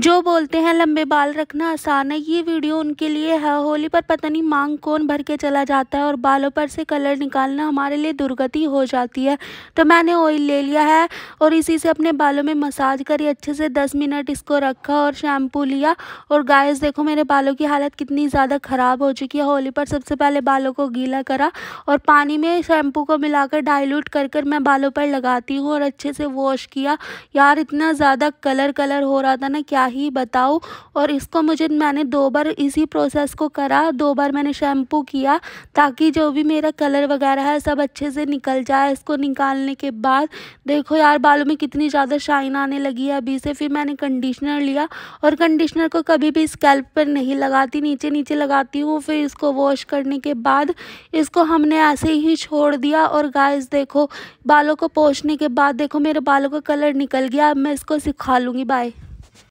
जो बोलते हैं लंबे बाल रखना आसान है ये वीडियो उनके लिए है होली पर पता नहीं मांग कौन भर के चला जाता है और बालों पर से कलर निकालना हमारे लिए दुर्गति हो जाती है तो मैंने ऑयल ले लिया है और इसी से अपने बालों में मसाज करी अच्छे से 10 मिनट इसको रखा और शैम्पू लिया और गायस देखो मेरे बालों की हालत कितनी ज़्यादा ख़राब हो चुकी है होली पर सबसे पहले बालों को गीला करा और पानी में शैम्पू को मिलाकर डायलूट कर कर मैं बालों पर लगाती हूँ और अच्छे से वॉश किया यार इतना ज़्यादा कलर कलर हो रहा था ना क्या क्या ही बताऊँ और इसको मुझे मैंने दो बार इसी प्रोसेस को करा दो बार मैंने शैम्पू किया ताकि जो भी मेरा कलर वगैरह है सब अच्छे से निकल जाए इसको निकालने के बाद देखो यार बालों में कितनी ज़्यादा शाइन आने लगी है अभी से फिर मैंने कंडीशनर लिया और कंडीशनर को कभी भी स्कैल्प पर नहीं लगाती नीचे नीचे लगाती हूँ फिर इसको वॉश करने के बाद इसको हमने ऐसे ही छोड़ दिया और गाइस देखो बालों को पोछने के बाद देखो मेरे बालों का कलर निकल गया अब मैं इसको सिखा लूँगी बाय